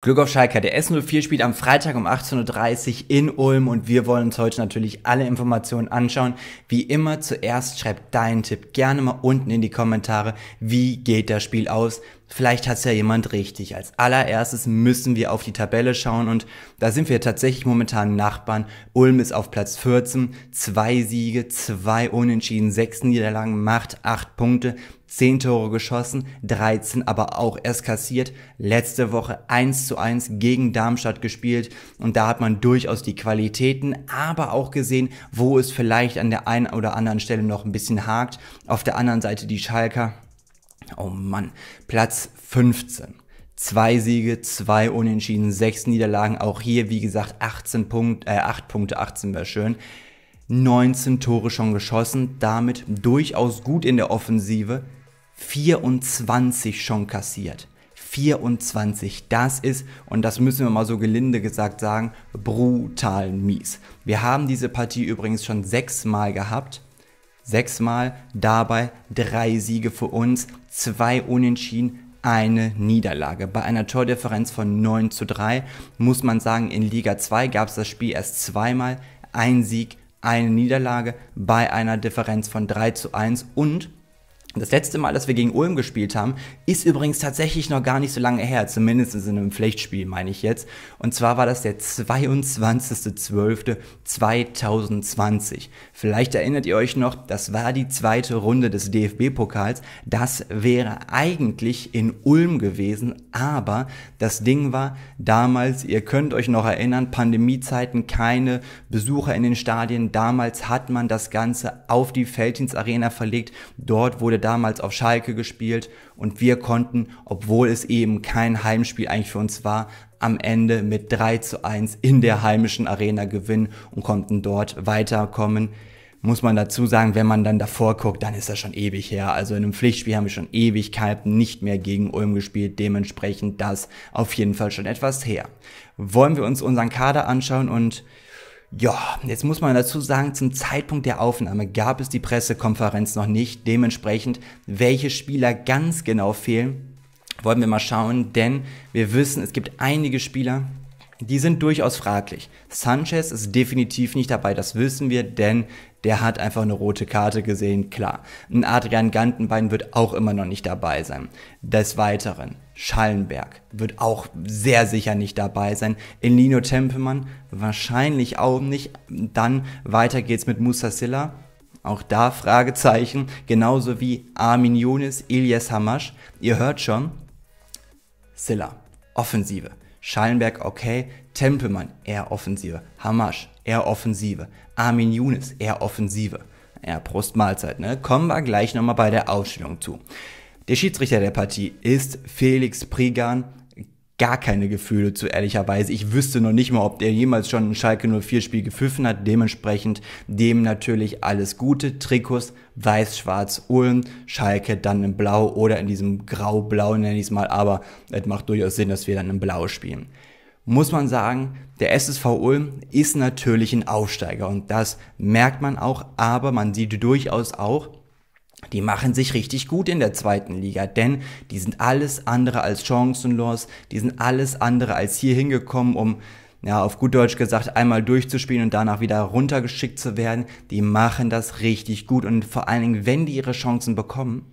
Glück auf Schalke. Der S04 spielt am Freitag um 18.30 Uhr in Ulm und wir wollen uns heute natürlich alle Informationen anschauen. Wie immer zuerst schreibt deinen Tipp gerne mal unten in die Kommentare. Wie geht das Spiel aus? Vielleicht hat's ja jemand richtig. Als allererstes müssen wir auf die Tabelle schauen und da sind wir tatsächlich momentan Nachbarn. Ulm ist auf Platz 14, zwei Siege, zwei Unentschieden, sechs Niederlagen, macht acht Punkte. 10 Tore geschossen, 13 aber auch erst kassiert. Letzte Woche 1 zu 1 gegen Darmstadt gespielt und da hat man durchaus die Qualitäten, aber auch gesehen, wo es vielleicht an der einen oder anderen Stelle noch ein bisschen hakt. Auf der anderen Seite die Schalker. Oh Mann, Platz 15. Zwei Siege, zwei Unentschieden, sechs Niederlagen. Auch hier, wie gesagt, 18 Punkt, äh, 8 Punkte, 18 wäre schön. 19 Tore schon geschossen, damit durchaus gut in der Offensive. 24 schon kassiert. 24. Das ist, und das müssen wir mal so gelinde gesagt sagen, brutal mies. Wir haben diese Partie übrigens schon sechsmal gehabt. Sechsmal, dabei drei Siege für uns, zwei Unentschieden, eine Niederlage. Bei einer Tordifferenz von 9 zu 3 muss man sagen, in Liga 2 gab es das Spiel erst zweimal, ein Sieg, eine Niederlage bei einer Differenz von 3 zu 1 und das letzte Mal, dass wir gegen Ulm gespielt haben, ist übrigens tatsächlich noch gar nicht so lange her, zumindest in einem Flechtspiel, meine ich jetzt. Und zwar war das der 22.12.2020. Vielleicht erinnert ihr euch noch, das war die zweite Runde des DFB-Pokals. Das wäre eigentlich in Ulm gewesen, aber das Ding war damals, ihr könnt euch noch erinnern, Pandemiezeiten, keine Besucher in den Stadien. Damals hat man das Ganze auf die Felddienstarena verlegt. Dort wurde wurde damals auf Schalke gespielt und wir konnten, obwohl es eben kein Heimspiel eigentlich für uns war, am Ende mit 3 zu 1 in der heimischen Arena gewinnen und konnten dort weiterkommen. Muss man dazu sagen, wenn man dann davor guckt, dann ist das schon ewig her. Also in einem Pflichtspiel haben wir schon Ewigkeiten nicht mehr gegen Ulm gespielt. Dementsprechend das auf jeden Fall schon etwas her. Wollen wir uns unseren Kader anschauen und ja, jetzt muss man dazu sagen, zum Zeitpunkt der Aufnahme gab es die Pressekonferenz noch nicht. Dementsprechend, welche Spieler ganz genau fehlen, wollen wir mal schauen, denn wir wissen, es gibt einige Spieler, die sind durchaus fraglich. Sanchez ist definitiv nicht dabei, das wissen wir, denn der hat einfach eine rote Karte gesehen, klar. Ein Adrian Gantenbein wird auch immer noch nicht dabei sein. Des Weiteren, Schallenberg wird auch sehr sicher nicht dabei sein. Elino Tempelmann wahrscheinlich auch nicht. Dann weiter geht's mit Musa Silla. Auch da Fragezeichen, genauso wie Armin Younes, Elias Hamasch. Ihr hört schon, Silla, Offensive. Schallenberg okay, Tempelmann eher Offensive, Hamasch eher Offensive, Armin Younes eher Offensive. Ja, Prost Mahlzeit, ne? Kommen wir gleich nochmal bei der Ausstellung zu. Der Schiedsrichter der Partie ist Felix Prigan gar keine Gefühle zu, ehrlicherweise. Ich wüsste noch nicht mal, ob der jemals schon ein Schalke 04 Spiel gepfiffen hat. Dementsprechend dem natürlich alles Gute. Trikots weiß-schwarz-Ulm, Schalke dann in blau oder in diesem grau-blau nenne ich es mal. Aber es macht durchaus Sinn, dass wir dann in blau spielen. Muss man sagen, der SSV Ulm ist natürlich ein Aufsteiger und das merkt man auch, aber man sieht durchaus auch, die machen sich richtig gut in der zweiten Liga, denn die sind alles andere als chancenlos, die sind alles andere als hier hingekommen, um ja, auf gut Deutsch gesagt, einmal durchzuspielen und danach wieder runtergeschickt zu werden. Die machen das richtig gut und vor allen Dingen, wenn die ihre Chancen bekommen,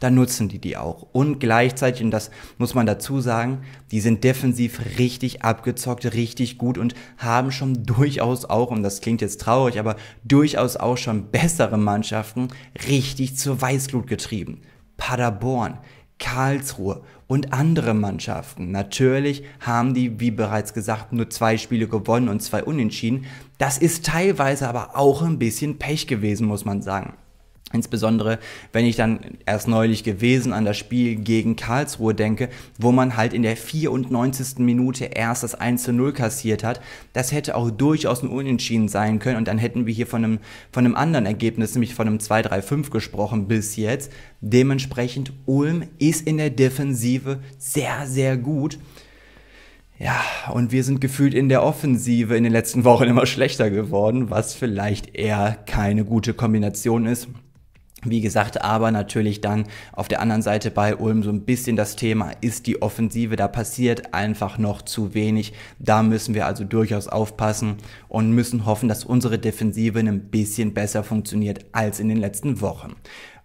dann nutzen die die auch. Und gleichzeitig, und das muss man dazu sagen, die sind defensiv richtig abgezockt, richtig gut und haben schon durchaus auch, und das klingt jetzt traurig, aber durchaus auch schon bessere Mannschaften richtig zur Weißglut getrieben. Paderborn, Karlsruhe und andere Mannschaften. Natürlich haben die, wie bereits gesagt, nur zwei Spiele gewonnen und zwei unentschieden. Das ist teilweise aber auch ein bisschen Pech gewesen, muss man sagen. Insbesondere, wenn ich dann erst neulich gewesen an das Spiel gegen Karlsruhe denke, wo man halt in der 94. Minute erst das 1 zu 0 kassiert hat. Das hätte auch durchaus ein Unentschieden sein können und dann hätten wir hier von einem, von einem anderen Ergebnis, nämlich von einem 2-3-5 gesprochen bis jetzt. Dementsprechend, Ulm ist in der Defensive sehr, sehr gut. Ja, und wir sind gefühlt in der Offensive in den letzten Wochen immer schlechter geworden, was vielleicht eher keine gute Kombination ist. Wie gesagt, aber natürlich dann auf der anderen Seite bei Ulm so ein bisschen das Thema, ist die Offensive, da passiert einfach noch zu wenig. Da müssen wir also durchaus aufpassen und müssen hoffen, dass unsere Defensive ein bisschen besser funktioniert als in den letzten Wochen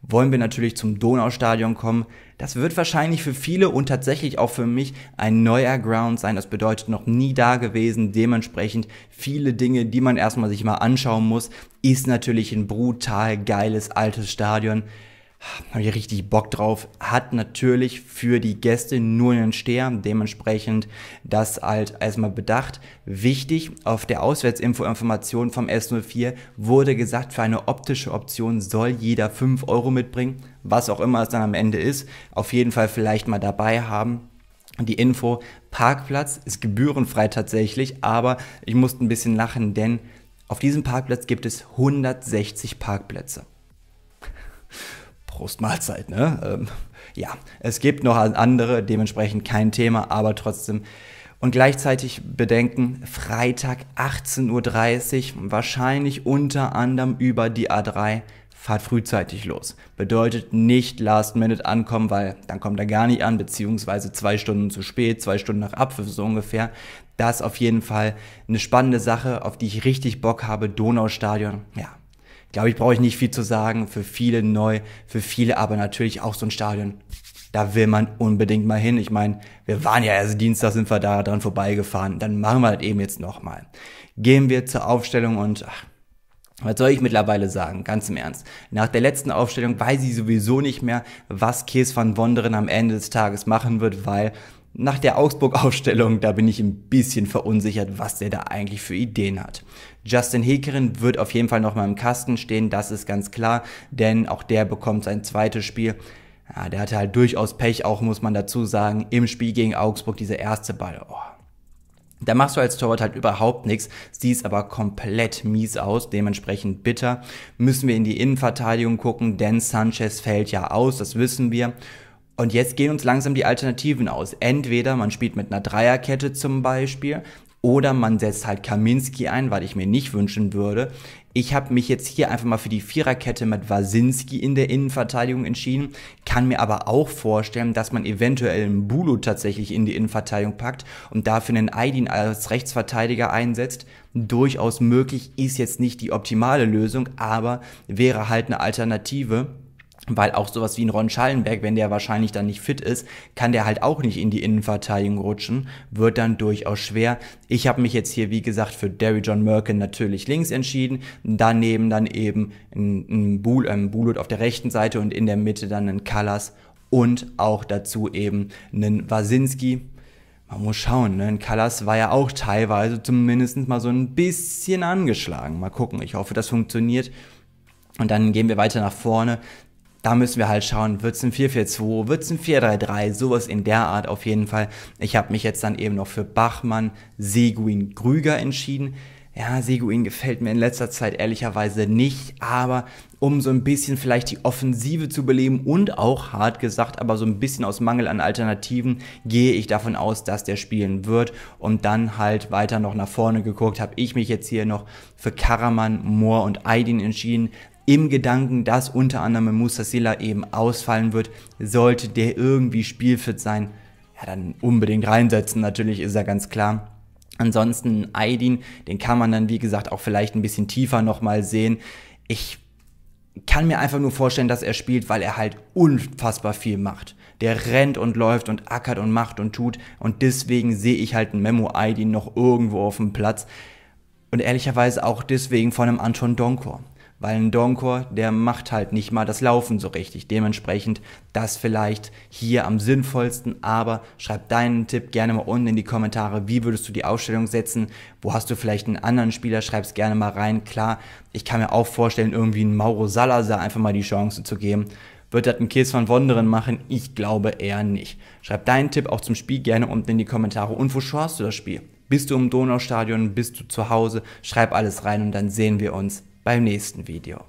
wollen wir natürlich zum Donaustadion kommen. Das wird wahrscheinlich für viele und tatsächlich auch für mich ein neuer Ground sein. Das bedeutet noch nie da gewesen. Dementsprechend viele Dinge, die man erstmal sich mal anschauen muss. Ist natürlich ein brutal geiles altes Stadion habe ich richtig Bock drauf, hat natürlich für die Gäste nur einen Steher, dementsprechend das halt erstmal bedacht. Wichtig, auf der Auswärtsinfo-Information vom S04 wurde gesagt, für eine optische Option soll jeder 5 Euro mitbringen, was auch immer es dann am Ende ist, auf jeden Fall vielleicht mal dabei haben. Die Info, Parkplatz ist gebührenfrei tatsächlich, aber ich musste ein bisschen lachen, denn auf diesem Parkplatz gibt es 160 Parkplätze. Prost Mahlzeit, ne? Ähm, ja, es gibt noch andere, dementsprechend kein Thema, aber trotzdem. Und gleichzeitig bedenken, Freitag 18.30 Uhr, wahrscheinlich unter anderem über die A3, fahrt frühzeitig los. Bedeutet nicht last minute ankommen, weil dann kommt er gar nicht an, beziehungsweise zwei Stunden zu spät, zwei Stunden nach Abpfiff so ungefähr. Das auf jeden Fall eine spannende Sache, auf die ich richtig Bock habe. Donaustadion, ja, glaube ich, brauche ich nicht viel zu sagen. Für viele neu, für viele aber natürlich auch so ein Stadion. Da will man unbedingt mal hin. Ich meine, wir waren ja erst Dienstag, sind wir da dran vorbeigefahren. Dann machen wir das eben jetzt nochmal. Gehen wir zur Aufstellung und ach, was soll ich mittlerweile sagen? Ganz im Ernst. Nach der letzten Aufstellung weiß ich sowieso nicht mehr, was Kees van Wonderen am Ende des Tages machen wird, weil nach der Augsburg-Aufstellung, da bin ich ein bisschen verunsichert, was der da eigentlich für Ideen hat. Justin Hekerin wird auf jeden Fall nochmal im Kasten stehen, das ist ganz klar, denn auch der bekommt sein zweites Spiel. Ja, der hatte halt durchaus Pech, auch muss man dazu sagen, im Spiel gegen Augsburg dieser erste Ball. Oh. Da machst du als Torwart halt überhaupt nichts, siehst aber komplett mies aus, dementsprechend bitter. Müssen wir in die Innenverteidigung gucken, denn Sanchez fällt ja aus, das wissen wir. Und jetzt gehen uns langsam die Alternativen aus. Entweder man spielt mit einer Dreierkette zum Beispiel, oder man setzt halt Kaminski ein, weil ich mir nicht wünschen würde. Ich habe mich jetzt hier einfach mal für die Viererkette mit Wasinski in der Innenverteidigung entschieden, kann mir aber auch vorstellen, dass man eventuell einen Bulu tatsächlich in die Innenverteidigung packt und dafür einen Aydin als Rechtsverteidiger einsetzt. Durchaus möglich, ist jetzt nicht die optimale Lösung, aber wäre halt eine Alternative. Weil auch sowas wie ein Ron Schallenberg, wenn der wahrscheinlich dann nicht fit ist, kann der halt auch nicht in die Innenverteidigung rutschen, wird dann durchaus schwer. Ich habe mich jetzt hier, wie gesagt, für Derry John Merkin natürlich links entschieden, daneben dann eben ein, ein Bul, ähm, Bulut auf der rechten Seite und in der Mitte dann ein Callas und auch dazu eben einen Wasinski. Man muss schauen, ne? Callas war ja auch teilweise zumindest mal so ein bisschen angeschlagen. Mal gucken, ich hoffe, das funktioniert. Und dann gehen wir weiter nach vorne da müssen wir halt schauen, wird es ein 442, wird es ein 433, sowas in der Art auf jeden Fall. Ich habe mich jetzt dann eben noch für Bachmann, Seguin, Grüger entschieden. Ja, Seguin gefällt mir in letzter Zeit ehrlicherweise nicht, aber um so ein bisschen vielleicht die Offensive zu beleben und auch hart gesagt, aber so ein bisschen aus Mangel an Alternativen gehe ich davon aus, dass der spielen wird und dann halt weiter noch nach vorne geguckt, habe ich mich jetzt hier noch für Karaman, Mohr und Aydin entschieden im Gedanken, dass unter anderem Musa Silla eben ausfallen wird, sollte der irgendwie spielfit sein, ja, dann unbedingt reinsetzen, natürlich ist er ganz klar. Ansonsten Aidin, den kann man dann, wie gesagt, auch vielleicht ein bisschen tiefer nochmal sehen. Ich kann mir einfach nur vorstellen, dass er spielt, weil er halt unfassbar viel macht. Der rennt und läuft und ackert und macht und tut. Und deswegen sehe ich halt ein Memo Aidin noch irgendwo auf dem Platz. Und ehrlicherweise auch deswegen von einem Anton Donkor. Weil ein Donkor, der macht halt nicht mal das Laufen so richtig. Dementsprechend das vielleicht hier am sinnvollsten. Aber schreib deinen Tipp gerne mal unten in die Kommentare. Wie würdest du die Ausstellung setzen? Wo hast du vielleicht einen anderen Spieler? Schreib's gerne mal rein. Klar, ich kann mir auch vorstellen, irgendwie einen Mauro Salazar einfach mal die Chance zu geben. Wird das ein Kiss von Wonderen machen? Ich glaube eher nicht. Schreib deinen Tipp auch zum Spiel gerne unten in die Kommentare. Und wo schaust du das Spiel? Bist du im Donaustadion? Bist du zu Hause? Schreib alles rein und dann sehen wir uns beim nächsten Video.